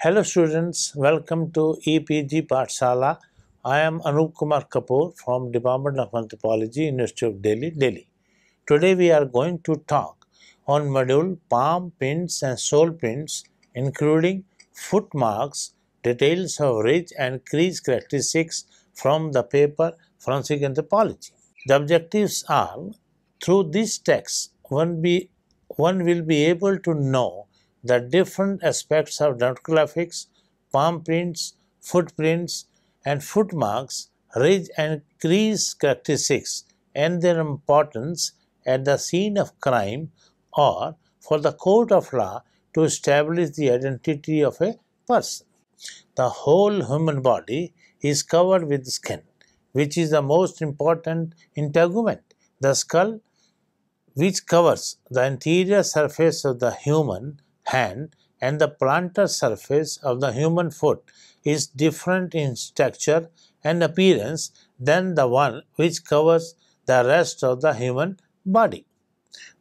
Hello students, welcome to EPG Patsala. I am Anup Kumar Kapoor from Department of Anthropology, University of Delhi, Delhi. Today we are going to talk on module palm prints and sole prints including footmarks, details of ridge and crease characteristics from the paper Forensic Anthropology. The objectives are through this text one, be, one will be able to know the different aspects of dermatographics, palm prints, footprints, and footmarks ridge and crease characteristics and their importance at the scene of crime or for the court of law to establish the identity of a person. The whole human body is covered with skin, which is the most important integument. The skull, which covers the interior surface of the human hand and the plantar surface of the human foot is different in structure and appearance than the one which covers the rest of the human body.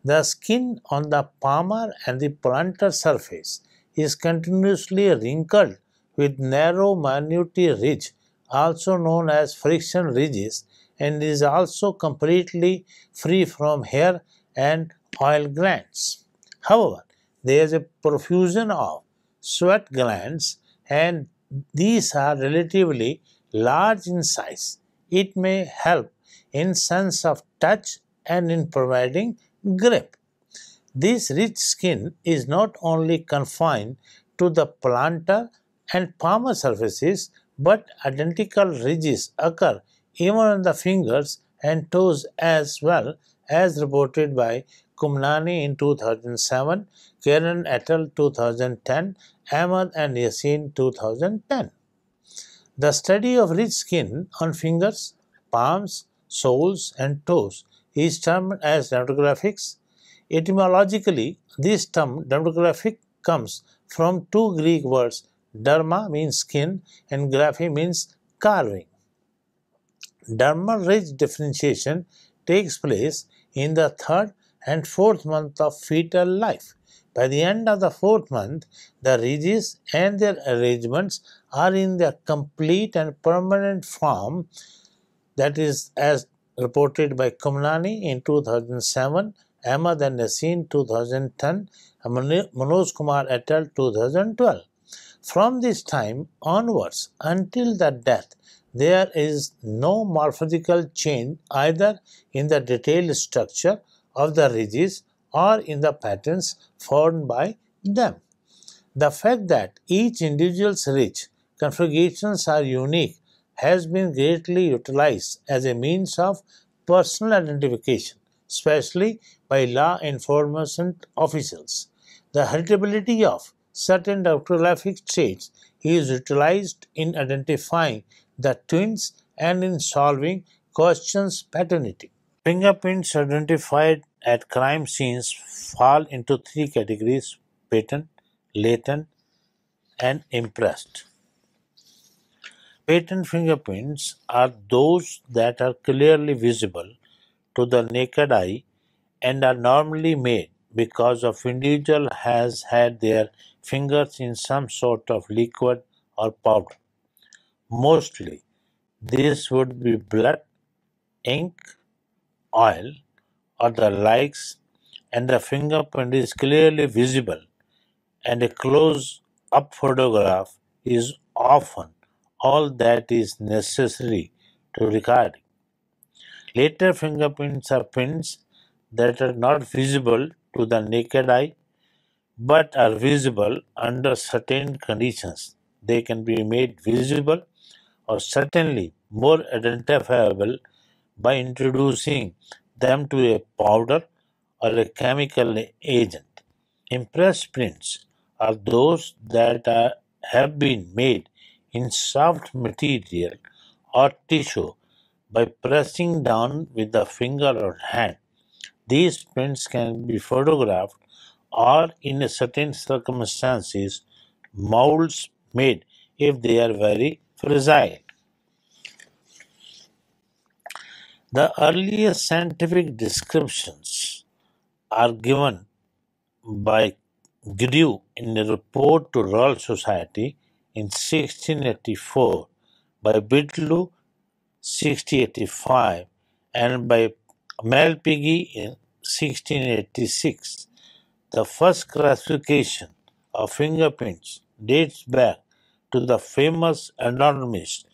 The skin on the palmar and the plantar surface is continuously wrinkled with narrow minute ridge also known as friction ridges and is also completely free from hair and oil glands. However, there's a profusion of sweat glands and these are relatively large in size. It may help in sense of touch and in providing grip. This rich skin is not only confined to the plantar and palmar surfaces but identical ridges occur even on the fingers and toes as well as reported by Kumlani in 2007, Karen et al. 2010, Ahmad and Yasin 2010. The study of rich skin on fingers, palms, soles, and toes is termed as dermatographics. Etymologically, this term dermatographic comes from two Greek words derma means skin and graphy means carving. Dermal ridge differentiation takes place in the third and fourth month of fetal life. By the end of the fourth month, the ridges and their arrangements are in their complete and permanent form, that is, as reported by Kumlani in 2007, Ahmad and Nasin 2010, and Manoj Kumar et al. 2012. From this time onwards until the death, there is no morphological change either in the detailed structure of the ridges or in the patterns formed by them. The fact that each individual's ridge configurations are unique has been greatly utilized as a means of personal identification, especially by law enforcement officials. The heritability of certain demographic traits is utilized in identifying the twins and in solving questions paternity. Fingerprints identified at crime scenes fall into three categories: patent, latent, and impressed. Patent fingerprints are those that are clearly visible to the naked eye and are normally made because of individual has had their fingers in some sort of liquid or powder. Mostly, this would be blood, ink, oil or the likes and the fingerprint is clearly visible and a close-up photograph is often all that is necessary to record. Later fingerprints are prints that are not visible to the naked eye but are visible under certain conditions. They can be made visible or certainly more identifiable by introducing them to a powder or a chemical agent. Impress prints are those that are, have been made in soft material or tissue by pressing down with the finger or hand. These prints can be photographed or, in certain circumstances, molds made if they are very fragile. The earliest scientific descriptions are given by Grew in a report to Royal Society in 1684, by Bidlew 1685, and by Malpighi in 1686. The first classification of fingerprints dates back to the famous anatomist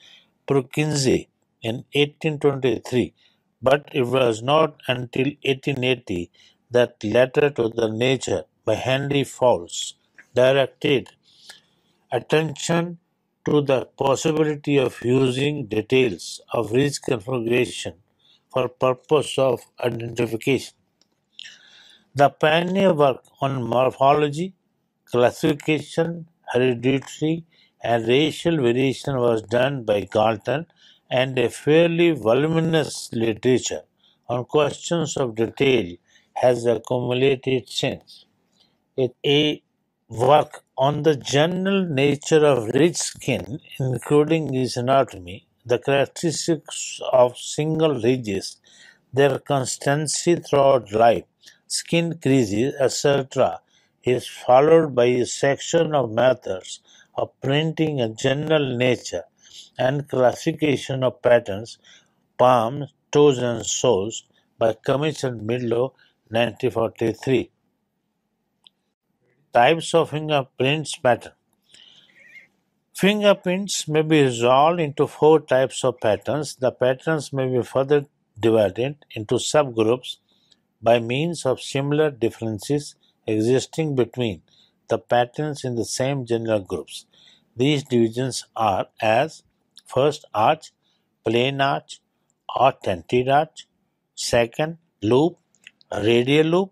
Prukinze in 1823, but it was not until 1880 that Letter to the Nature by Henry Fowles directed attention to the possibility of using details of ridge configuration for purpose of identification. The pioneer work on morphology, classification, hereditary, and racial variation was done by Galton and a fairly voluminous literature on questions of detail has accumulated since. A work on the general nature of rich skin, including its anatomy, the characteristics of single ridges, their constancy throughout life, skin creases, etc., is followed by a section of methods of printing a general nature and classification of patterns, palms, toes and soles by Commission Midlow, 1943. Types of fingerprints pattern. Fingerprints may be resolved into four types of patterns. The patterns may be further divided into subgroups by means of similar differences existing between the patterns in the same general groups. These divisions are as first arch, plain arch, authentic arch, second loop, radial loop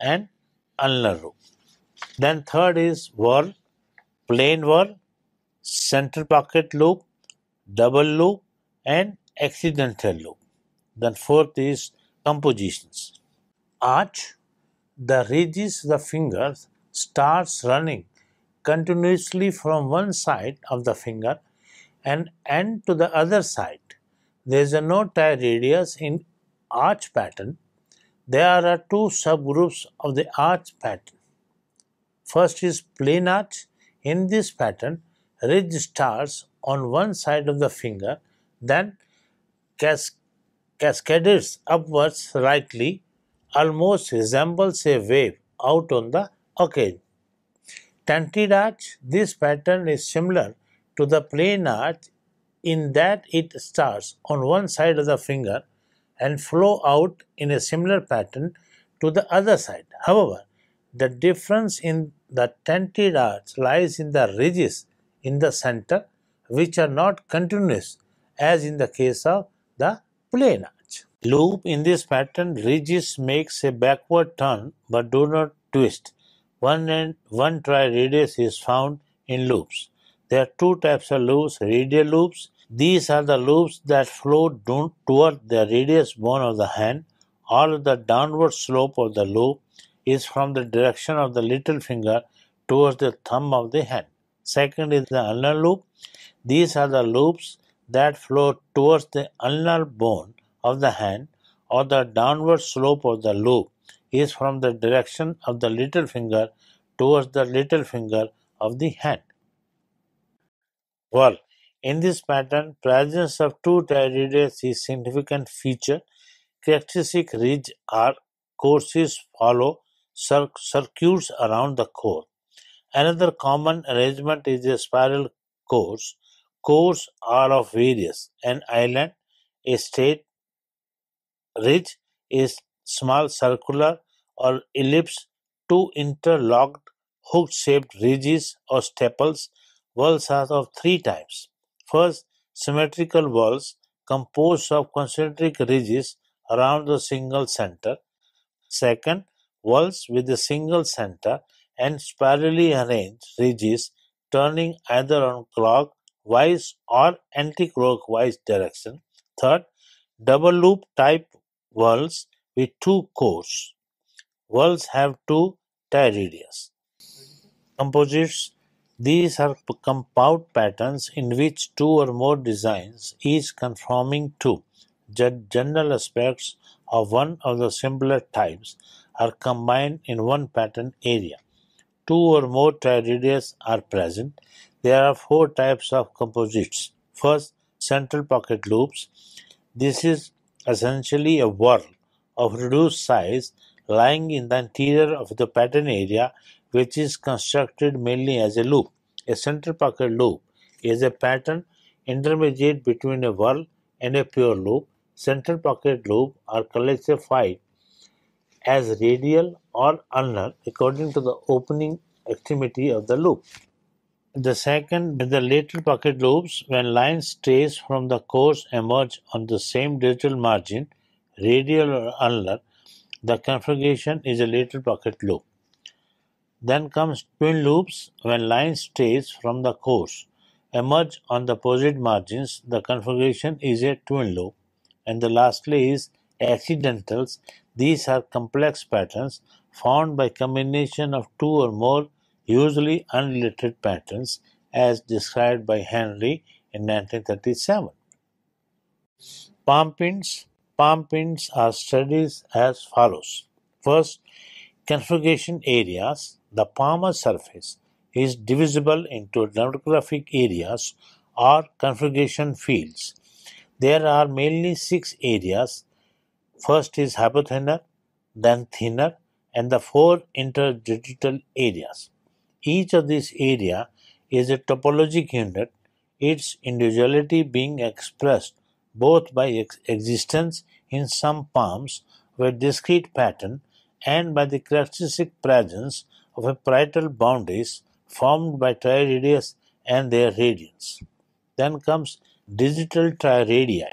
and ulnar loop. Then third is whirl, plane whirl, center pocket loop, double loop and accidental loop. Then fourth is compositions. Arch, the ridges the fingers starts running continuously from one side of the finger and end to the other side. There is a no tie radius in arch pattern. There are two subgroups of the arch pattern. First is plain arch. In this pattern, ridge starts on one side of the finger, then cas cascades upwards rightly, almost resembles a wave out on the occasion. Tented arch. this pattern is similar to the plain arch in that it starts on one side of the finger and flow out in a similar pattern to the other side. However, the difference in the tented arch lies in the ridges in the center which are not continuous as in the case of the plane arch. Loop in this pattern ridges makes a backward turn but do not twist. One tri-radius is found in loops. There are two types of loops, radial loops. These are the loops that flow toward the radius bone of the hand or the downward slope of the loop is from the direction of the little finger towards the thumb of the hand. Second is the ulnar loop. These are the loops that flow towards the ulnar bone of the hand or the downward slope of the loop is from the direction of the little finger towards the little finger of the hand. Well, In this pattern, presence of two pteridades is significant feature. Characteristic ridge are courses follow circuits around the core. Another common arrangement is a spiral course. Cores are of various. An island, a straight ridge, a small circular or ellipse, two interlocked hook-shaped ridges or staples, walls are of three types. First, symmetrical walls composed of concentric ridges around the single center. Second, walls with a single center and spirally arranged ridges turning either on clockwise or anticlockwise direction. Third, double loop type walls with two cores; walls have two triadias. Composites These are compound patterns in which two or more designs, each conforming to general aspects of one of the simpler types, are combined in one pattern area. Two or more triadias are present. There are four types of composites. First, central pocket loops. This is essentially a whorl of reduced size lying in the interior of the pattern area which is constructed mainly as a loop. A central pocket loop is a pattern intermediate between a whirl and a pure loop. Central pocket loop are classified as radial or ulnar according to the opening extremity of the loop. The second is the lateral pocket loops when lines traced from the course emerge on the same digital margin radial or ulnar, the configuration is a lateral pocket loop. Then comes twin loops when line stays from the course emerge on the opposite margins, the configuration is a twin loop. And the lastly is accidentals. These are complex patterns formed by combination of two or more usually unrelated patterns as described by Henry in 1937. Palm pins palm prints are studied as follows. First, configuration areas. The palmar surface is divisible into demographic areas or configuration fields. There are mainly six areas. First is hypothenar, then thinner, and the four interdigital areas. Each of these area is a topologic unit, its individuality being expressed both by ex existence in some palms with discrete pattern and by the characteristic presence of a parietal boundaries formed by triradius and their radians. Then comes digital triradii.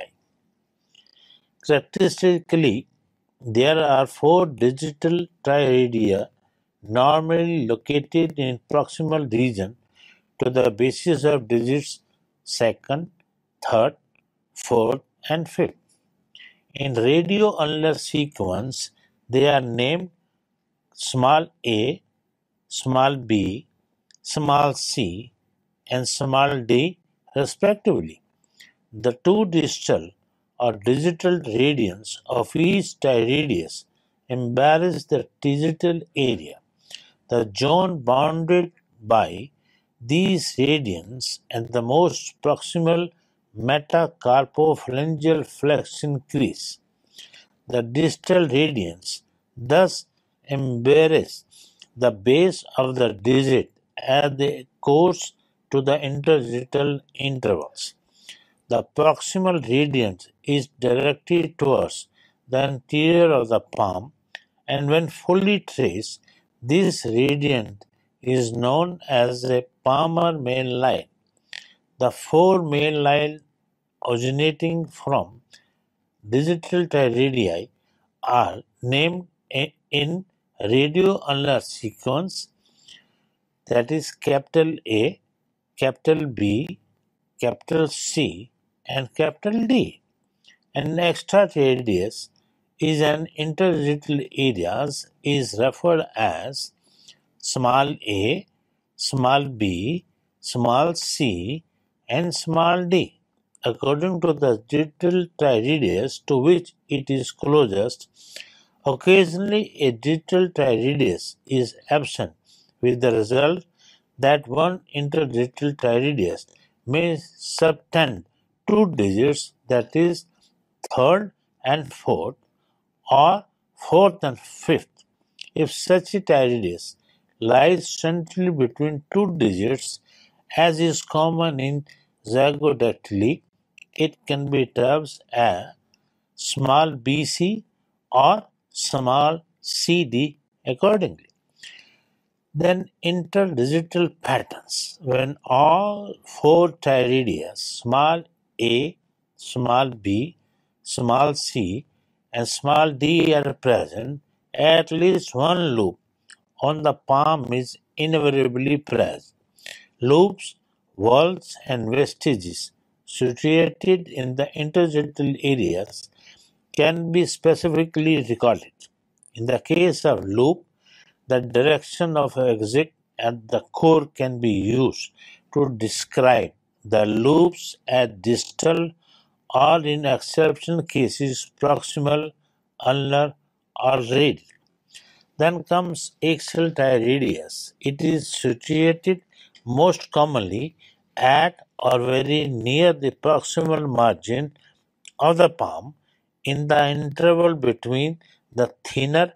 Characteristically, there are four digital triradii normally located in proximal region to the basis of digits second, third, fourth and fifth. In radio unless sequence, they are named small a, small b, small c, and small d respectively. The two distal or digital radians of each radius embrace the digital area. The zone bounded by these radians and the most proximal metacarpophalangeal flex increase. The distal radiance thus embrace the base of the digit as they course to the interdigital intervals. The proximal radiance is directed towards the anterior of the palm, and when fully traced, this radiant is known as a palmar main line. The four main lines originating from digital radii are named in radio Unless sequence that is capital A, capital B, capital C and capital D. An extra radius is an interdigital area is referred as small a, small b, small c and small d. According to the digital tiradius to which it is closest, occasionally a digital tiradius is absent, with the result that one interdigital tiradius may subtend two digits, that is, third and fourth, or fourth and fifth. If such a tiradius lies centrally between two digits, as is common in zygotically, it can be termed a small bc or small cd accordingly. Then interdigital patterns, when all four pteridia, small a, small b, small c, and small d are present, at least one loop on the palm is invariably present. Loops walls and vestiges situated in the intergenital areas can be specifically recorded. In the case of loop, the direction of exit at the core can be used to describe the loops at distal or in exception cases proximal, ulnar or radial. Then comes axial tie radius. It is situated most commonly at or very near the proximal margin of the palm in the interval between the thinner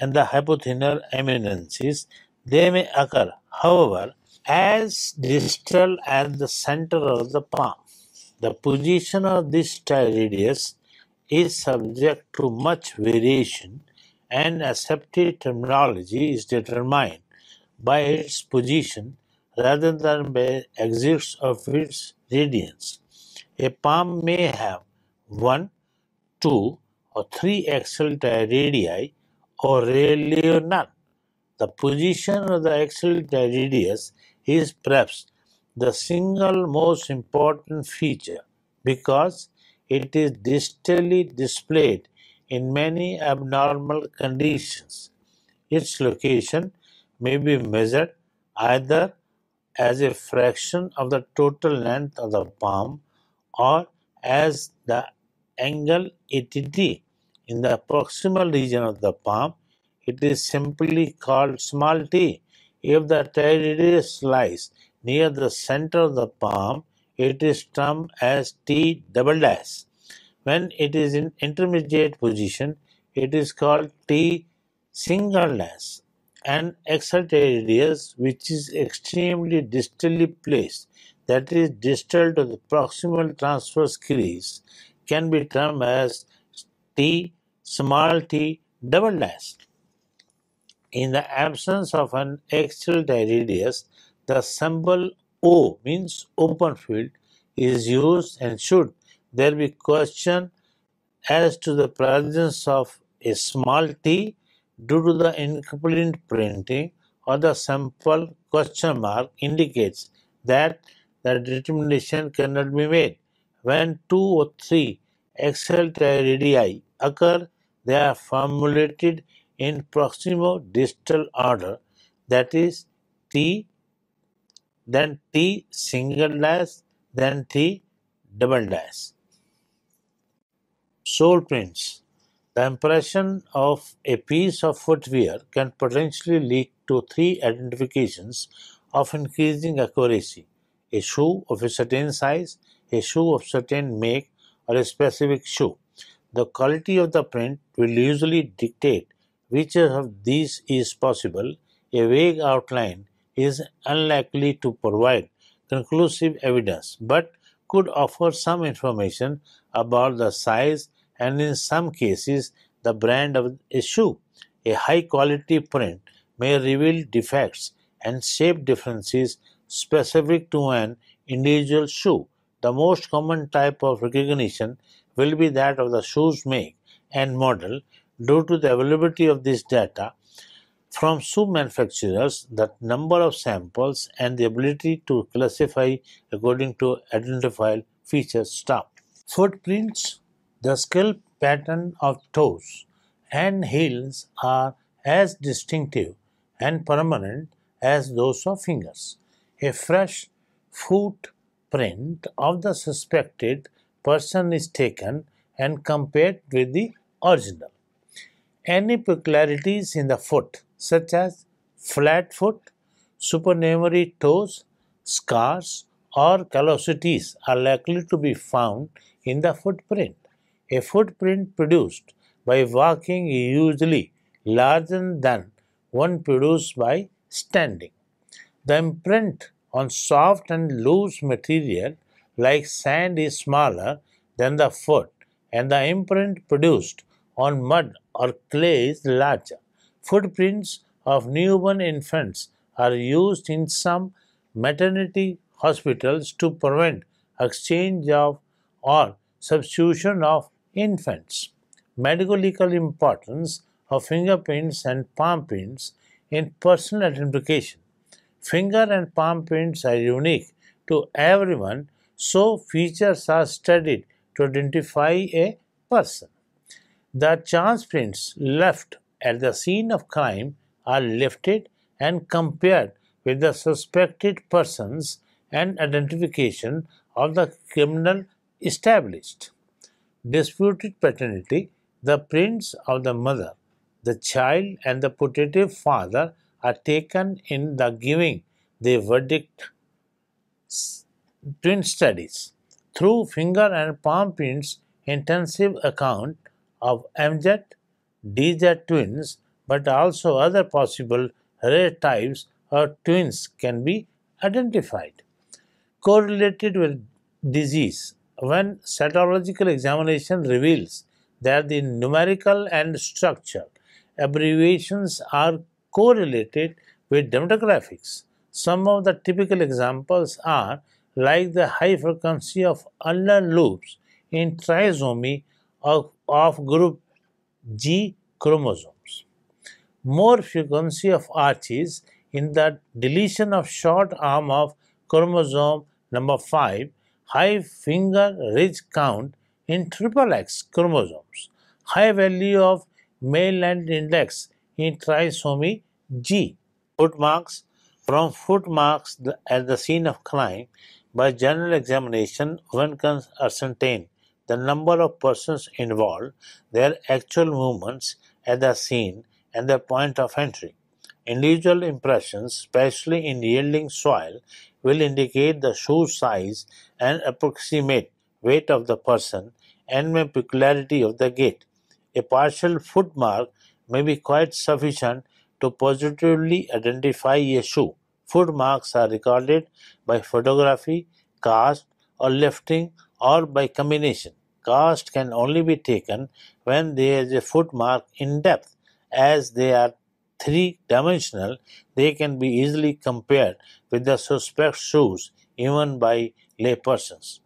and the hypothinner eminences. They may occur, however, as distal as the center of the palm. The position of this radius is subject to much variation and accepted terminology is determined by its position rather than by exits of its radiance. A palm may have one, two, or three axial radii, or rarely none. The position of the axial radius is perhaps the single most important feature because it is distally displayed in many abnormal conditions. Its location may be measured either as a fraction of the total length of the palm or as the angle ATD in the proximal region of the palm, it is simply called small t. If the radius lies near the center of the palm, it is termed as t double dash. When it is in intermediate position, it is called t single dash and exit areas which is extremely distally placed, that is distal to the proximal transverse crease, can be termed as T small t double dash. In the absence of an axial radius, the symbol O means open field is used and should there be question as to the presence of a small t due to the incomplete printing or the sample question mark indicates that the determination cannot be made. When two or three axial radii occur, they are formulated in proximo distal order, that is T, then T single dash, then T double dash. Soul prints. The impression of a piece of footwear can potentially lead to three identifications of increasing accuracy: a shoe of a certain size, a shoe of certain make, or a specific shoe. The quality of the print will usually dictate which of these is possible. A vague outline is unlikely to provide conclusive evidence, but could offer some information about the size and in some cases the brand of a shoe. A high quality print may reveal defects and shape differences specific to an individual shoe. The most common type of recognition will be that of the shoe's make and model. Due to the availability of this data from shoe manufacturers, the number of samples and the ability to classify according to identifiable features stop. Footprints the scale pattern of toes and heels are as distinctive and permanent as those of fingers. A fresh footprint of the suspected person is taken and compared with the original. Any peculiarities in the foot, such as flat foot, supernumerary toes, scars, or callosities, are likely to be found in the footprint a footprint produced by walking is usually larger than one produced by standing. The imprint on soft and loose material like sand is smaller than the foot and the imprint produced on mud or clay is larger. Footprints of newborn infants are used in some maternity hospitals to prevent exchange of or substitution of infants. Medical importance of fingerprints and palm prints in personal identification. Finger and palm prints are unique to everyone, so features are studied to identify a person. The chance prints left at the scene of crime are lifted and compared with the suspected persons and identification of the criminal established disputed paternity, the prints of the mother, the child and the putative father are taken in the giving the verdict twin studies. Through finger and palm prints intensive account of MZ, DZ twins but also other possible rare types of twins can be identified. Correlated with disease when cytological examination reveals that the numerical and structural abbreviations are correlated with demographics. Some of the typical examples are like the high frequency of ulnar loops in trisomy of, of group G chromosomes, more frequency of arches in the deletion of short arm of chromosome number 5 high finger ridge count in triple X chromosomes, high value of male and index in trisomy G. Footmarks From footmarks at the scene of crime, by general examination one can ascertain the number of persons involved, their actual movements at the scene, and their point of entry. Individual impressions, especially in yielding soil, will indicate the shoe size and approximate weight of the person and may peculiarity of the gait. A partial footmark may be quite sufficient to positively identify a shoe. Footmarks are recorded by photography, cast, or lifting, or by combination. Cast can only be taken when there is a footmark in depth, as they are three dimensional, they can be easily compared with the suspect shoes, even by laypersons.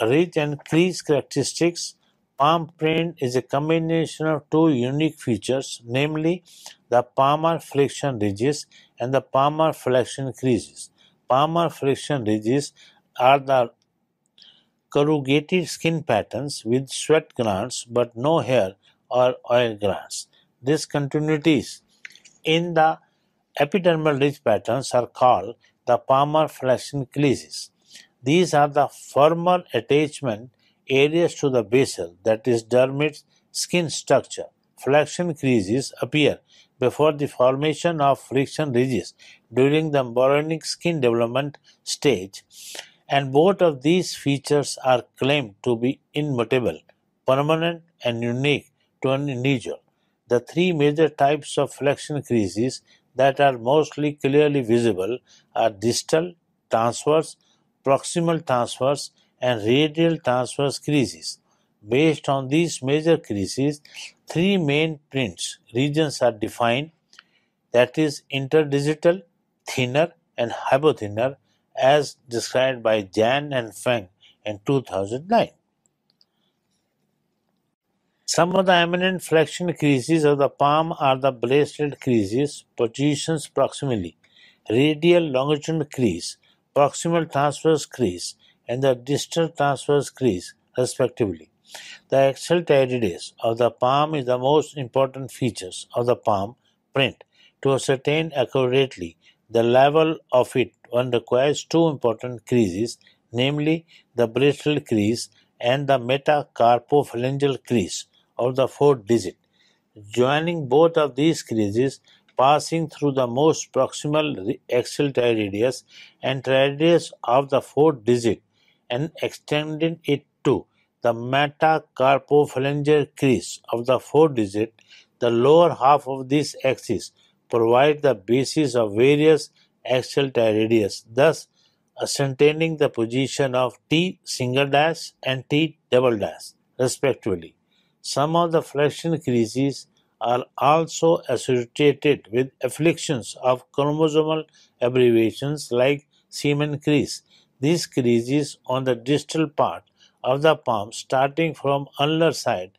Ridge and crease characteristics palm print is a combination of two unique features, namely the palmar flexion ridges and the palmar flexion creases. Palmar flexion ridges are the corrugated skin patterns with sweat glands but no hair or oil glands. Discontinuities in the epidermal ridge patterns are called the palmar flexion creases. These are the former attachment areas to the basal, that is dermis skin structure. Flexion creases appear before the formation of friction ridges during the moronic skin development stage, and both of these features are claimed to be immutable, permanent, and unique to an individual the three major types of flexion creases that are mostly clearly visible are distal, transverse, proximal transverse, and radial transverse creases. Based on these major creases, three main prints regions are defined that is interdigital, thinner, and hypothinner as described by Jan and Feng in 2009. Some of the eminent flexion creases of the palm are the bracelet creases, positions proximally, radial longitudinal crease, proximal transverse crease, and the distal transverse crease, respectively. The axial tidides of the palm is the most important features of the palm print. To ascertain accurately the level of it, one requires two important creases, namely the bracelet crease and the metacarpophalangeal crease or the fourth digit. Joining both of these creases, passing through the most proximal axial radius and radius of the fourth digit and extending it to the metacarpophalangeal crease of the fourth digit, the lower half of this axis provide the basis of various axial radius, thus ascertaining the position of T single dash and T double dash respectively. Some of the flexional creases are also associated with afflictions of chromosomal aberrations like semen crease. These is on the distal part of the palm starting from ulnar side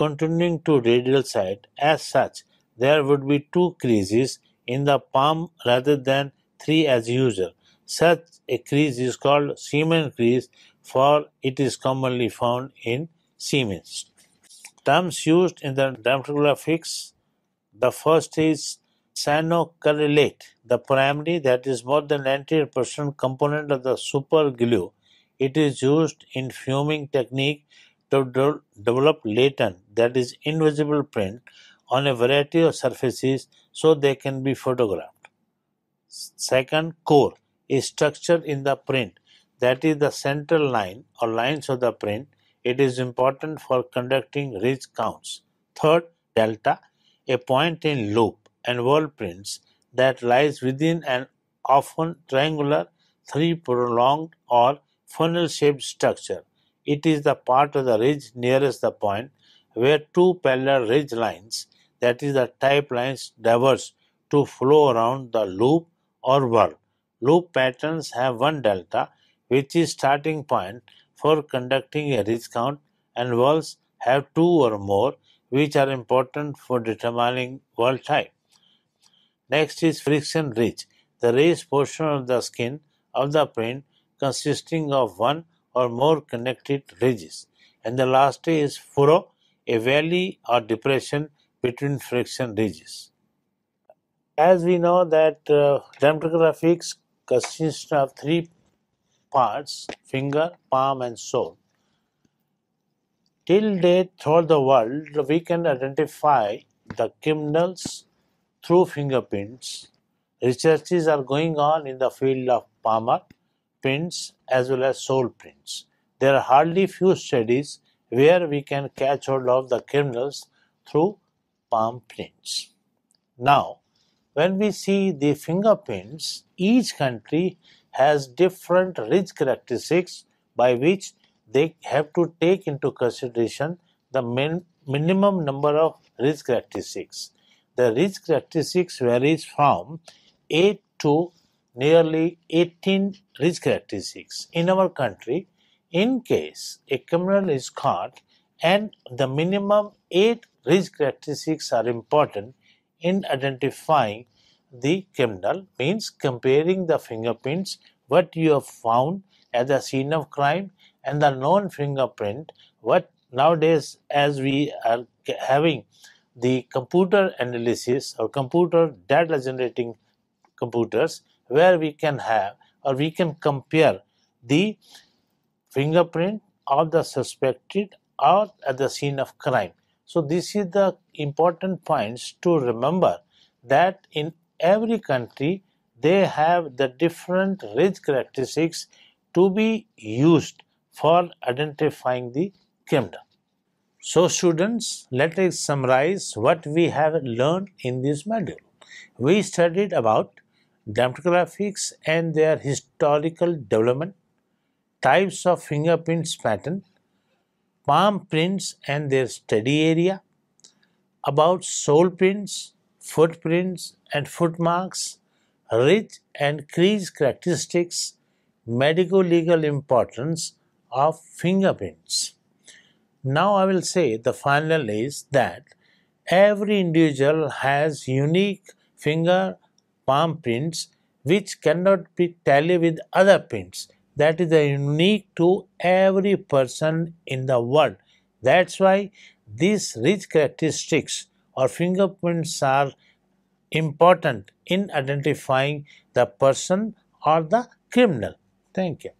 continuing to radial side as such there would be two creases in the palm rather than three as usual. Such a crease is called semen crease for it is commonly found in semen terms used in the dermatological fix, the first is cyanocorrelate, the primary that is more than 90% component of the superglue. It is used in fuming technique to de develop latent, that is invisible print on a variety of surfaces so they can be photographed. Second, core is structure in the print, that is the central line or lines of the print it is important for conducting ridge counts. Third, delta, a point in loop and prints that lies within an often triangular, three prolonged or funnel-shaped structure. It is the part of the ridge nearest the point where two parallel ridge lines, that is the type lines, diverge to flow around the loop or wall. Loop patterns have one delta, which is starting point for conducting a ridge count and walls have two or more which are important for determining wall type. Next is friction ridge, the raised portion of the skin of the print consisting of one or more connected ridges. And the last is furrow, a valley or depression between friction ridges. As we know that uh, dermatographics consists of three parts finger, palm, and sole. Till date, throughout the world, we can identify the criminals through fingerprints. Researches are going on in the field of palm prints as well as sole prints. There are hardly few studies where we can catch hold of the criminals through palm prints. Now, when we see the fingerprints, each country has different ridge characteristics by which they have to take into consideration the min minimum number of ridge characteristics. The ridge characteristics varies from 8 to nearly 18 ridge characteristics. In our country, in case a criminal is caught and the minimum 8 ridge characteristics are important in identifying the criminal means comparing the fingerprints what you have found at the scene of crime and the known fingerprint what nowadays as we are having the computer analysis or computer data generating computers where we can have or we can compare the fingerprint of the suspected or at the scene of crime so this is the important points to remember that in every country they have the different ridge characteristics to be used for identifying the kingdom. So students, let us summarize what we have learned in this module. We studied about demographics and their historical development, types of fingerprints pattern, palm prints and their study area, about sole prints, footprints and footmarks, rich and crease characteristics, medico-legal importance of fingerprints. Now I will say the final is that every individual has unique finger palm prints which cannot be tallied with other prints. That is unique to every person in the world. That's why these rich characteristics or fingerprints are important in identifying the person or the criminal. Thank you.